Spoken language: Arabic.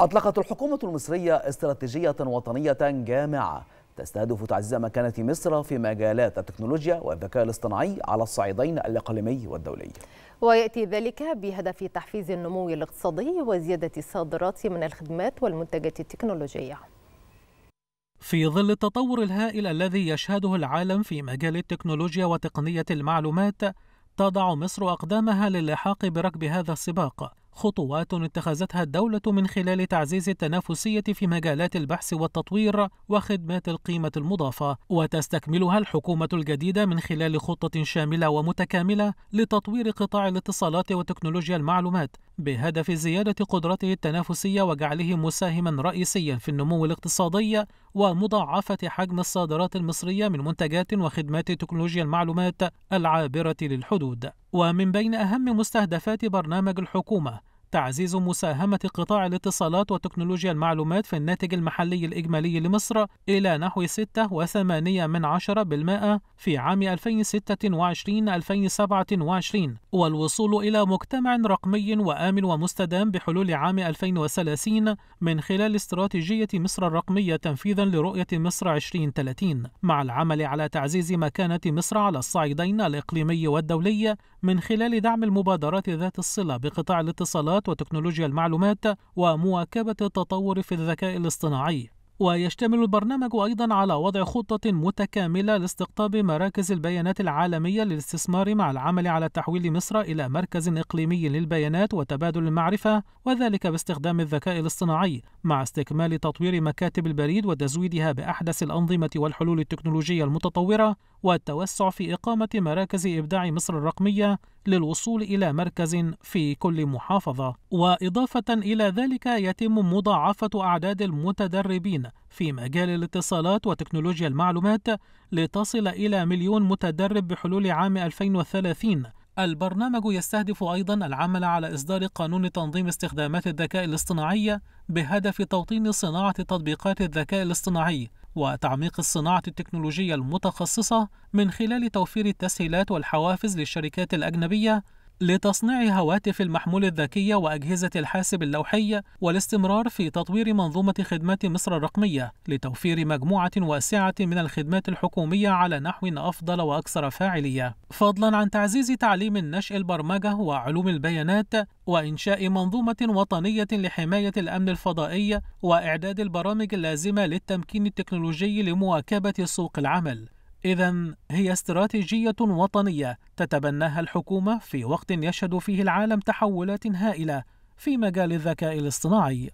أطلقت الحكومة المصرية استراتيجية وطنية جامعة تستهدف تعزيز مكانة مصر في مجالات التكنولوجيا والذكاء الاصطناعي على الصعيدين الإقليمي والدولي ويأتي ذلك بهدف تحفيز النمو الاقتصادي وزيادة الصادرات من الخدمات والمنتجات التكنولوجية في ظل التطور الهائل الذي يشهده العالم في مجال التكنولوجيا وتقنية المعلومات تضع مصر أقدامها للحاق بركب هذا السباق خطوات اتخذتها الدولة من خلال تعزيز التنافسية في مجالات البحث والتطوير وخدمات القيمة المضافة، وتستكملها الحكومة الجديدة من خلال خطة شاملة ومتكاملة لتطوير قطاع الاتصالات وتكنولوجيا المعلومات، بهدف زيادة قدرته التنافسية وجعله مساهما رئيسيا في النمو الاقتصادي ومضاعفة حجم الصادرات المصرية من منتجات وخدمات تكنولوجيا المعلومات العابرة للحدود. ومن بين أهم مستهدفات برنامج الحكومة تعزيز مساهمة قطاع الاتصالات وتكنولوجيا المعلومات في الناتج المحلي الإجمالي لمصر إلى نحو 6.8 من عشرة بالمائة في عام 2026-2027 والوصول إلى مجتمع رقمي وآمن ومستدام بحلول عام 2030 من خلال استراتيجية مصر الرقمية تنفيذا لرؤية مصر 2030 مع العمل على تعزيز مكانة مصر على الصعيدين الإقليمي والدولي من خلال دعم المبادرات ذات الصلة بقطاع الاتصالات وتكنولوجيا المعلومات ومواكبة التطور في الذكاء الاصطناعي ويشتمل البرنامج أيضا على وضع خطة متكاملة لاستقطاب مراكز البيانات العالمية للاستثمار مع العمل على تحويل مصر إلى مركز إقليمي للبيانات وتبادل المعرفة وذلك باستخدام الذكاء الاصطناعي مع استكمال تطوير مكاتب البريد وتزويدها بأحدث الأنظمة والحلول التكنولوجية المتطورة والتوسع في إقامة مراكز إبداع مصر الرقمية للوصول إلى مركز في كل محافظة وإضافة إلى ذلك يتم مضاعفة أعداد المتدربين في مجال الاتصالات وتكنولوجيا المعلومات لتصل إلى مليون متدرب بحلول عام 2030 البرنامج يستهدف أيضا العمل على إصدار قانون تنظيم استخدامات الذكاء الاصطناعي بهدف توطين صناعة تطبيقات الذكاء الاصطناعي وتعميق الصناعة التكنولوجية المتخصصة من خلال توفير التسهيلات والحوافز للشركات الأجنبية لتصنيع هواتف المحمول الذكية وأجهزة الحاسب اللوحي والاستمرار في تطوير منظومة خدمات مصر الرقمية لتوفير مجموعة واسعة من الخدمات الحكومية على نحو أفضل وأكثر فاعلية فضلا عن تعزيز تعليم النشء البرمجة وعلوم البيانات وإنشاء منظومة وطنية لحماية الأمن الفضائي وإعداد البرامج اللازمة للتمكين التكنولوجي لمواكبة سوق العمل إذا هي استراتيجية وطنية تتبناها الحكومة في وقت يشهد فيه العالم تحولات هائلة في مجال الذكاء الاصطناعي